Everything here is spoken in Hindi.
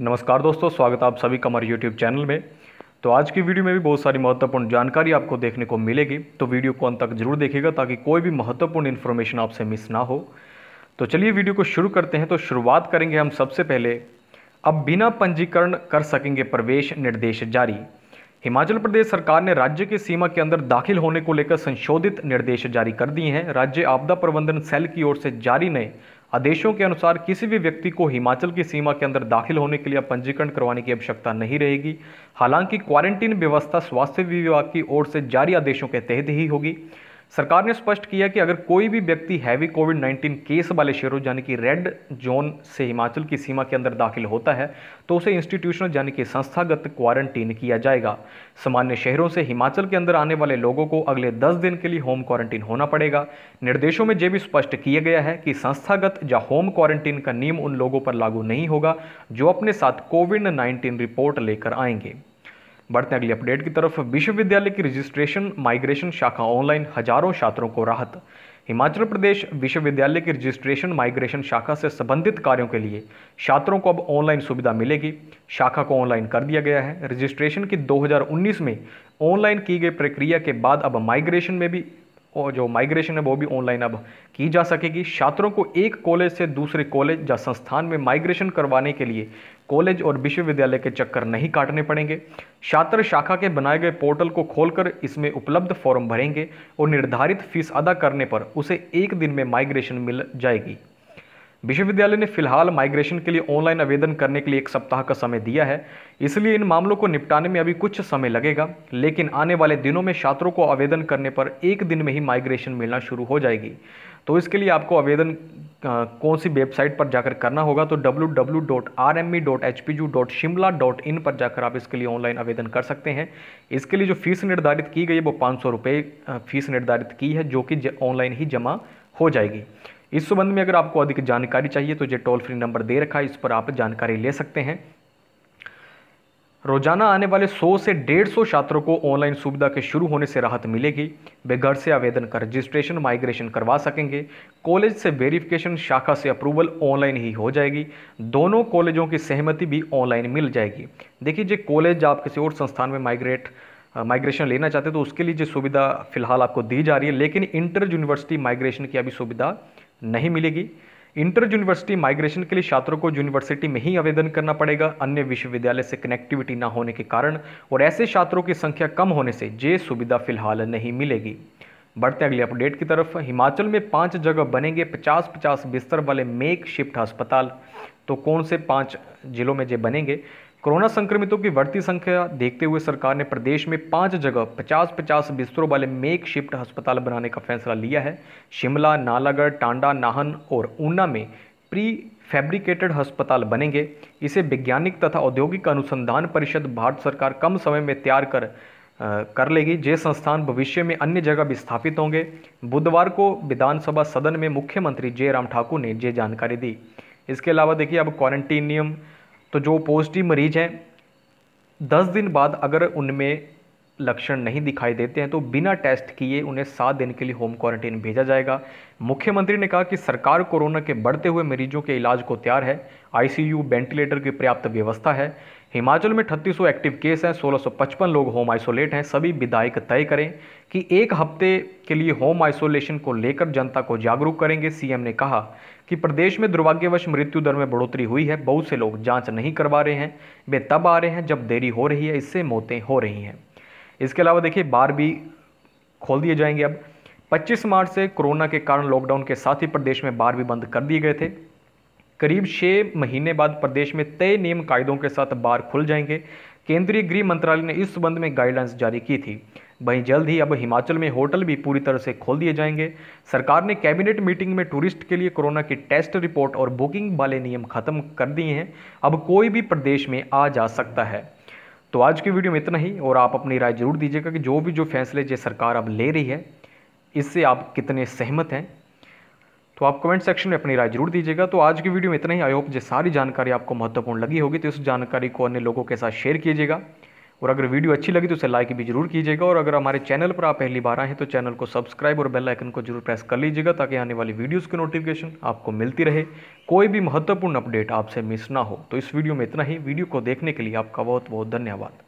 नमस्कार दोस्तों स्वागत आप सभी का हमारे यूट्यूब चैनल में तो आज की वीडियो में भी बहुत सारी महत्वपूर्ण जानकारी आपको देखने को मिलेगी तो वीडियो को अंत तक जरूर देखिएगा ताकि कोई भी महत्वपूर्ण इन्फॉर्मेशन आपसे मिस ना हो तो चलिए वीडियो को शुरू करते हैं तो शुरुआत करेंगे हम सबसे पहले अब बिना पंजीकरण कर सकेंगे प्रवेश निर्देश जारी हिमाचल प्रदेश सरकार ने राज्य की सीमा के अंदर दाखिल होने को लेकर संशोधित निर्देश जारी कर दिए हैं राज्य आपदा प्रबंधन सेल की ओर से जारी नए आदेशों के अनुसार किसी भी व्यक्ति को हिमाचल की सीमा के अंदर दाखिल होने के लिए पंजीकरण करवाने की आवश्यकता नहीं रहेगी हालांकि क्वारंटीन व्यवस्था स्वास्थ्य विभाग की ओर से जारी आदेशों के तहत ही होगी सरकार ने स्पष्ट किया कि अगर कोई भी व्यक्ति हैवी कोविड 19 केस वाले शहरों यानी कि रेड जोन से हिमाचल की सीमा के अंदर दाखिल होता है तो उसे इंस्टीट्यूशनल यानी कि संस्थागत क्वारंटीन किया जाएगा सामान्य शहरों से हिमाचल के अंदर आने वाले लोगों को अगले 10 दिन के लिए होम क्वारंटीन होना पड़ेगा निर्देशों में यह भी स्पष्ट किया गया है कि संस्थागत या होम क्वारंटीन का नियम उन लोगों पर लागू नहीं होगा जो अपने साथ कोविड नाइन्टीन रिपोर्ट लेकर आएंगे बढ़ते हैं अगली अपडेट की तरफ विश्वविद्यालय की रजिस्ट्रेशन माइग्रेशन शाखा ऑनलाइन हजारों छात्रों को राहत हिमाचल प्रदेश विश्वविद्यालय की रजिस्ट्रेशन माइग्रेशन शाखा से संबंधित कार्यों के लिए छात्रों को अब ऑनलाइन सुविधा मिलेगी शाखा को ऑनलाइन कर दिया गया है रजिस्ट्रेशन की 2019 में ऑनलाइन की गई प्रक्रिया के बाद अब माइग्रेशन में भी और जो माइग्रेशन है वो भी ऑनलाइन अब की जा सकेगी छात्रों को एक कॉलेज से दूसरे कॉलेज या संस्थान में माइग्रेशन करवाने के लिए कॉलेज और विश्वविद्यालय के चक्कर नहीं काटने पड़ेंगे छात्र शाखा के बनाए गए पोर्टल को खोलकर इसमें उपलब्ध फॉर्म भरेंगे और निर्धारित फीस अदा करने पर उसे एक दिन में माइग्रेशन मिल जाएगी विश्वविद्यालय ने फिलहाल माइग्रेशन के लिए ऑनलाइन आवेदन करने के लिए एक सप्ताह का समय दिया है इसलिए इन मामलों को निपटाने में अभी कुछ समय लगेगा लेकिन आने वाले दिनों में छात्रों को आवेदन करने पर एक दिन में ही माइग्रेशन मिलना शुरू हो जाएगी तो इसके लिए आपको आवेदन कौन सी वेबसाइट पर जाकर करना होगा तो डब्ल्यू पर जाकर आप इसके लिए ऑनलाइन आवेदन कर सकते हैं इसके लिए जो फीस निर्धारित की गई है वो पाँच सौ फीस निर्धारित की है जो कि ऑनलाइन ही जमा हो जाएगी इस संबंध में अगर आपको अधिक जानकारी चाहिए तो ये टोल फ्री नंबर दे रखा है इस पर आप जानकारी ले सकते हैं रोजाना आने वाले 100 से 150 छात्रों को ऑनलाइन सुविधा के शुरू होने से राहत मिलेगी वे घर से आवेदन कर रजिस्ट्रेशन माइग्रेशन करवा सकेंगे कॉलेज से वेरिफिकेशन शाखा से अप्रूवल ऑनलाइन ही हो जाएगी दोनों कॉलेजों की सहमति भी ऑनलाइन मिल जाएगी देखिए जो कॉलेज आप किसी और संस्थान में माइग्रेट माइग्रेशन लेना चाहते हैं तो उसके लिए जो सुविधा फिलहाल आपको दी जा रही है लेकिन इंटर यूनिवर्सिटी माइग्रेशन की अभी सुविधा नहीं मिलेगी इंटर यूनिवर्सिटी माइग्रेशन के लिए छात्रों को यूनिवर्सिटी में ही आवेदन करना पड़ेगा अन्य विश्वविद्यालय से कनेक्टिविटी ना होने के कारण और ऐसे छात्रों की संख्या कम होने से ये सुविधा फिलहाल नहीं मिलेगी बढ़ते अगले अपडेट की तरफ हिमाचल में पाँच जगह बनेंगे पचास पचास बिस्तर वाले मेक शिफ्ट अस्पताल तो कौन से पाँच जिलों में जे बनेंगे कोरोना संक्रमितों की बढ़ती संख्या देखते हुए सरकार ने प्रदेश में पांच जगह 50-50 बिस्तरों वाले मेक शिफ्ट अस्पताल बनाने का फैसला लिया है शिमला नालागढ़ टांडा नाहन और ऊना में प्री फैब्रिकेटेड अस्पताल बनेंगे इसे वैज्ञानिक तथा औद्योगिक अनुसंधान परिषद भारत सरकार कम समय में तैयार कर कर लेगी जे संस्थान भविष्य में अन्य जगह भी स्थापित होंगे बुधवार को विधानसभा सदन में मुख्यमंत्री जयराम ठाकुर ने ये जानकारी दी इसके अलावा देखिए अब क्वारंटीन नियम तो जो पॉजिटिव मरीज हैं दस दिन बाद अगर उनमें लक्षण नहीं दिखाई देते हैं तो बिना टेस्ट किए उन्हें सात दिन के लिए होम क्वारंटीन भेजा जाएगा मुख्यमंत्री ने कहा कि सरकार कोरोना के बढ़ते हुए मरीजों के इलाज को तैयार है आईसीयू वेंटिलेटर की पर्याप्त व्यवस्था है हिमाचल में अठतीस एक्टिव केस हैं सोलह लोग होम आइसोलेट हैं सभी विधायक तय करें कि एक हफ्ते के लिए होम आइसोलेशन को लेकर जनता को जागरूक करेंगे सीएम ने कहा कि प्रदेश में दुर्भाग्यवश मृत्यु दर में बढ़ोतरी हुई है बहुत से लोग जांच नहीं करवा रहे हैं वे तब आ रहे हैं जब देरी हो रही है इससे मौतें हो रही हैं इसके अलावा देखिए बार भी खोल दिए जाएंगे अब 25 मार्च से कोरोना के कारण लॉकडाउन के साथ ही प्रदेश में बार भी बंद कर दिए गए थे करीब छः महीने बाद प्रदेश में तय नियम कायदों के साथ बार खुल जाएंगे केंद्रीय गृह मंत्रालय ने इस संबंध में गाइडलाइंस जारी की थी वहीं जल्द ही अब हिमाचल में होटल भी पूरी तरह से खोल दिए जाएंगे सरकार ने कैबिनेट मीटिंग में टूरिस्ट के लिए कोरोना की टेस्ट रिपोर्ट और बुकिंग वाले नियम खत्म कर दिए हैं अब कोई भी प्रदेश में आ जा सकता है तो आज की वीडियो में इतना ही और आप अपनी राय जरूर दीजिएगा कि जो भी जो फैसले जो सरकार अब ले रही है इससे आप कितने सहमत हैं तो आप कमेंट सेक्शन में अपनी राय जरूर दीजिएगा तो आज की वीडियो में इतना ही आई होप जो सारी जानकारी आपको महत्वपूर्ण लगी होगी तो इस जानकारी को अन्य लोगों के साथ शेयर कीजिएगा और अगर वीडियो अच्छी लगी तो उसे लाइक भी जरूर कीजिएगा और अगर हमारे चैनल पर आप पहली बार आए हैं तो चैनल को सब्सक्राइब और बेल आइकन को जरूर प्रेस कर लीजिएगा ताकि आने वाली वीडियोस की नोटिफिकेशन आपको मिलती रहे कोई भी महत्वपूर्ण अपडेट आपसे मिस ना हो तो इस वीडियो में इतना ही वीडियो को देखने के लिए आपका बहुत बहुत धन्यवाद